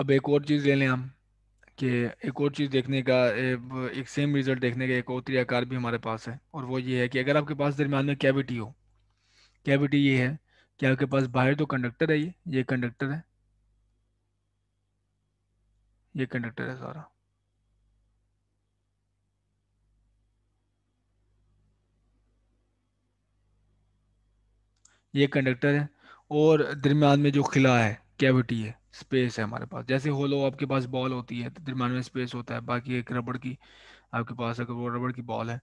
अब एक और चीज़ ले लें हम कि एक और चीज़ देखने का एक सेम रिज़ल्ट देखने का एक और कार भी हमारे पास है और वो ये है कि अगर आपके पास दरमियान में कैविटी हो कैविटी ये है कि आपके पास बाहर तो कंडक्टर है ये ये कंडक्टर है ये कंडक्टर है सारा ये कंडक्टर है और दरमियान में जो खिला है कैविटी है स्पेस है हमारे पास जैसे होलो आपके पास बॉल होती है तो दरम्यान में स्पेस होता है बाकी एक रबड़ की आपके पास अगर वो रबड़ की बॉल है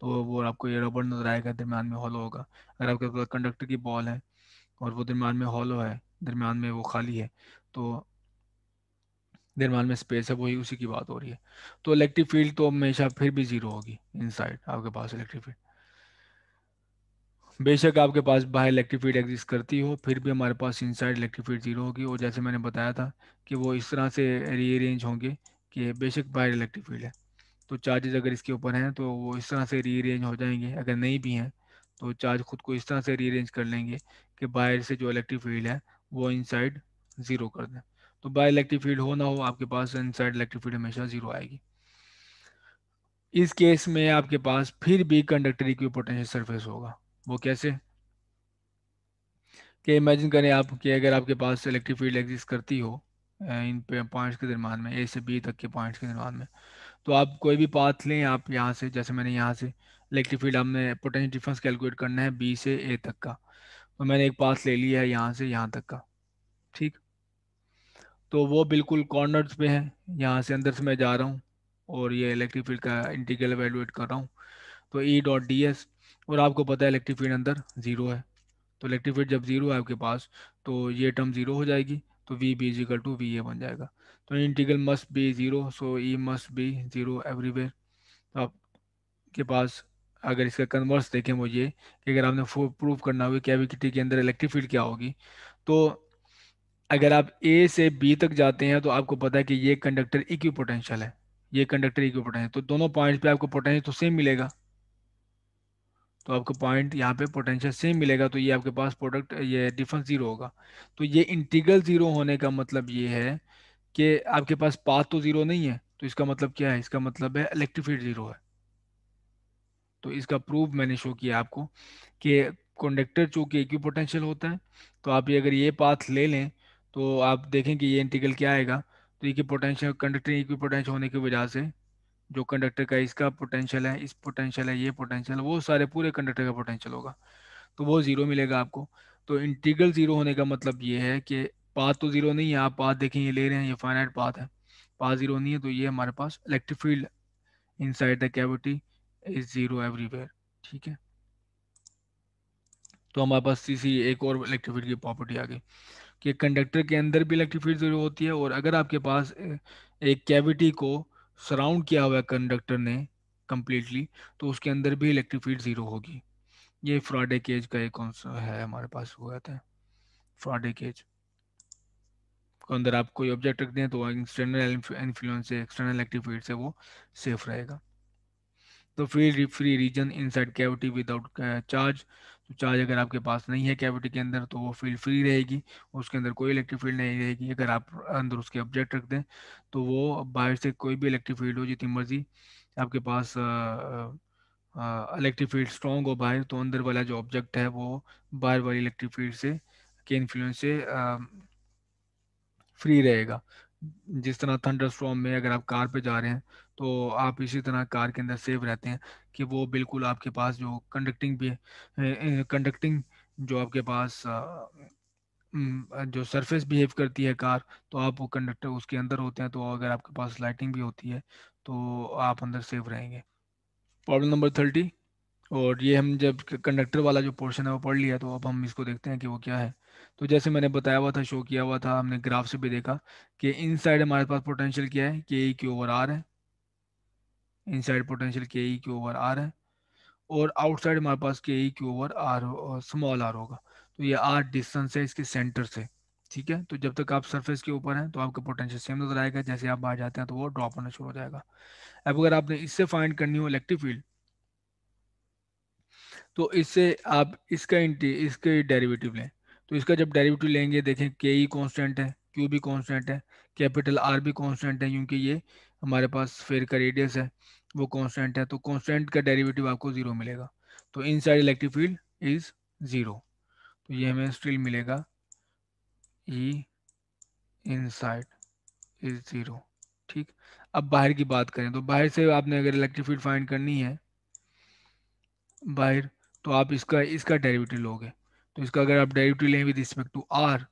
तो वो आपको ये रबड़ नजर आएगा दरम्यान में होलो होगा अगर आपके पास कंडक्टर की बॉल है और वो दरम्यान में होलो है दरम्यान में वो खाली है तो दरम्यान में स्पेस है वही उसी की बात हो रही है तो इलेक्ट्रिक फील्ड तो हमेशा फिर भी ज़ीरो होगी इनसाइड आपके पास इलेक्ट्रिक फील्ड बेशक आपके पास बाहर इलेक्ट्रिक फील्ड एग्जिस्ट करती हो फिर भी हमारे पास इनसाइड इलेक्ट्रिक फील्ड जीरो होगी और जैसे मैंने बताया था कि वो इस तरह से रीअरेंज होंगे कि बेशक बाहर इलेक्ट्रिक फील्ड है तो चार्जेज अगर इसके ऊपर हैं तो वो इस तरह से रीअरेंज हो जाएंगे अगर नहीं भी हैं तो चार्ज खुद को इस तरह से रीअरेंज कर लेंगे कि बाहर से जो इलेक्ट्रिक फील्ड है वो इनसाइड ज़ीरो कर दें तो बाहर इलेक्ट्रिक फील्ड हो ना हो आपके पास इनसाइड इलेक्ट्रिक फील्ड हमेशा ज़ीरो आएगी इस केस में आपके पास फिर भी कंडक्टर इक्वी पोटेंशियल सरफेस होगा वो कैसे कि इमेजिन करें आप कि अगर आपके पास इलेक्ट्रिक फील्ड एग्जिस्ट करती हो इन पॉइंट्स के दरमान में ए से बी तक के पॉइंट्स के दरमान में तो आप कोई भी पाथ लें आप यहाँ से जैसे मैंने यहाँ से इलेक्ट्रिक फील्ड आपने पोटेंशियल डिफरेंस कैलकुलेट करना है बी से ए तक का तो मैंने एक पाथ ले लिया है यहाँ से यहाँ तक का ठीक तो वो बिल्कुल कॉर्नर्स पे है यहाँ से अंदर से मैं जा रहा हूँ और ये इलेक्ट्रिक फील्ड का इंटीग्रल एवेलुएट कर रहा हूँ तो ई डॉट डी एस और आपको पता है इलेक्ट्रिक फील्ड अंदर ज़ीरो है तो इलेक्ट्रिक फील्ड जब ज़ीरो है आपके पास तो ये टर्म ज़ीरो हो जाएगी तो V B equal to V A बन जाएगा तो integral must be zero so E must be zero everywhere तो आपके पास अगर इसका कन्वर्स देखें वो ये कि अगर आपने प्रूव करना हो कैविटी के अंदर इलेक्ट्रिक फील्ड क्या होगी तो अगर आप ए से बी तक जाते हैं तो आपको पता है कि ये कंडक्टर इक्वी पोटेंशियल है ये कंडक्टर इक्वी पोटेंशियल तो दोनों पॉइंट पे आपको पोटेंशियल तो सेम मिलेगा तो आपको पॉइंट यहाँ पे पोटेंशियल सेम मिलेगा तो ये आपके पास प्रोडक्ट ये डिफरेंस जीरो होगा तो ये इंटीग्रल जीरो होने का मतलब ये है कि आपके पास पाथ तो जीरो नहीं है तो इसका मतलब क्या है इसका मतलब है इलेक्ट्रिक जीरो है तो इसका प्रूफ मैंने शो किया आपको कि कंडक्टर चूँकि एक पोटेंशियल होता है तो आप ये अगर ये पाथ ले लें तो आप देखें कि ये इंटीग्रल क्या आएगा तो ये पोटेंशियल कंडक्टर एक पोटेंशियल होने की वजह से जो कंडक्टर का इसका पोटेंशियल है इस पोटेंशियल है ये पोटेंशियल वो सारे पूरे कंडक्टर का पोटेंशियल होगा तो वो ज़ीरो मिलेगा आपको तो इंटीग्रल ज़ीरो होने का मतलब ये है कि पाथ तो ज़ीरो नहीं है आप पाथ देखें ये ले रहे हैं ये फाइनाइट पाथ है पाथ ज़ीरो नहीं है तो ये हमारे पास electric field side the cavity is zero everywhere ठीक है तो हमारे पास इसी एक और इलेक्ट्रिक फील्ड की प्रॉपर्टी आ गई कि कंडक्टर के अंदर भी इलेक्ट्रिक फील्ड ज़रूर होती है और अगर आपके पास एक कैविटी को सराउंड किया हुआ है कंडक्टर ने कम्प्लीटली तो उसके अंदर भी इलेक्ट्रिक फील्ड ज़ीरो होगी ये फ्रॉडे केज का एक कौन सा है हमारे पास हुआ था फ्रॉडे केज को अंदर आप कोई ऑब्जेक्ट रख दें तो एक्सटर्नल इन्फ्लुएंस से एक्सटर्नल इलेक्ट्रिक फील्ड से वो सेफ रहेगा तो free free region inside cavity without charge तो चार्ज अगर आपके पास नहीं है कैविटी के अंदर तो वो फील्ड फ्री रहेगी उसके अंदर कोई इलेक्ट्रिक फील्ड नहीं रहेगी अगर आप अंदर उसके ऑब्जेक्ट रख दें तो वो बाहर से कोई भी इलेक्ट्रिक फील्ड हो जितनी मर्जी आपके पास इलेक्ट्रिक फील्ड स्ट्रॉन्ग हो बाहर तो अंदर वाला जो ऑब्जेक्ट है वो बाहर वाली इलेक्ट्रिक फील्ड से के इन्फ्लुएंस से फ्री रहेगा जिस तरह थंडर स्ट्रॉम में अगर आप कार पे जा रहे हैं तो आप इसी तरह कार के अंदर सेफ रहते हैं कि वो बिल्कुल आपके पास जो कंडक्टिंग भी कंडक्टिंग जो आपके पास जो सरफेस बिहेव करती है कार तो आप वो कंडक्टर उसके अंदर होते हैं तो अगर आपके पास लाइटिंग भी होती है तो आप अंदर सेफ रहेंगे प्रॉब्लम नंबर थर्टी और ये हम जब कंडक्टर वाला जो पोर्शन है वो पढ़ लिया तो अब हम इसको देखते हैं कि वो क्या है तो जैसे मैंने बताया हुआ था शो किया हुआ था हमने ग्राफ से भी देखा कि इन साइड हमारे पास पोटेंशियल क्या है के ई क्यू ओवर आर है इन साइड पोटेंशियल के ई क्यू ओवर आर है और आउटसाइड हमारे पास K E Q over R small R होगा तो ये आर डिस्टेंस है इसके सेंटर से ठीक है तो जब तक आप सरफेस के ऊपर हैं तो आपका पोटेंशियल सेम नजर आएगा जैसे आप बाहर जाते हैं तो वो ड्रॉप होना शुरू हो जाएगा अब अगर आपने इससे फाइंड करनी हो इलेक्ट्रिक फील्ड तो इससे आप इसका इसके डेरिवेटिव लें तो इसका जब डेरिवेटिव लेंगे देखें के ई कॉन्स्टेंट है क्यू भी कॉन्स्टेंट है कैपिटल आर भी कॉन्स्टेंट है क्योंकि ये हमारे पास फेयर का रेडियस है वो कॉन्स्टेंट है तो कॉन्स्टेंट का डेरिवेटिव आपको ज़ीरो मिलेगा तो inside electric field is zero तो ये हमें स्टिल मिलेगा E inside is zero ठीक अब बाहर की बात करें तो बाहर से आपने अगर इलेक्ट्रिक फील्ड फाइंड करनी है बाहर तो आप इसका इसका डेरिवेटिव लोगे तो इसका अगर आप डेरिवेटिव लें विद रिस्पेक्ट टू आर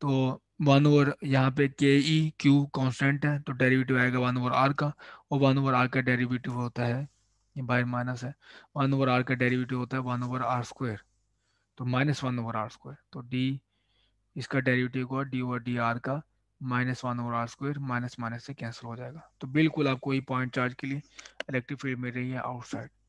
तो वन ओवर यहाँ पे के ई क्यू कॉन्स्टेंट है तो डेरिवेटिव आएगा वन ओवर आर का और वन ओवर आर का डेरिवेटिव होता है ये बाहर माइनस है वन ओवर आर का डेरिवेटिव होता है वन ओवर आर स्क्वायर तो minus one over R square तो डी इसका डेरिवेटिव होगा डी ओवर डी आर का minus one over R square minus minus से कैंसिल हो जाएगा तो बिल्कुल आपको ये पॉइंट चार्ज के लिए इलेक्ट्रिक फील्ड मिल रही है आउटसाइड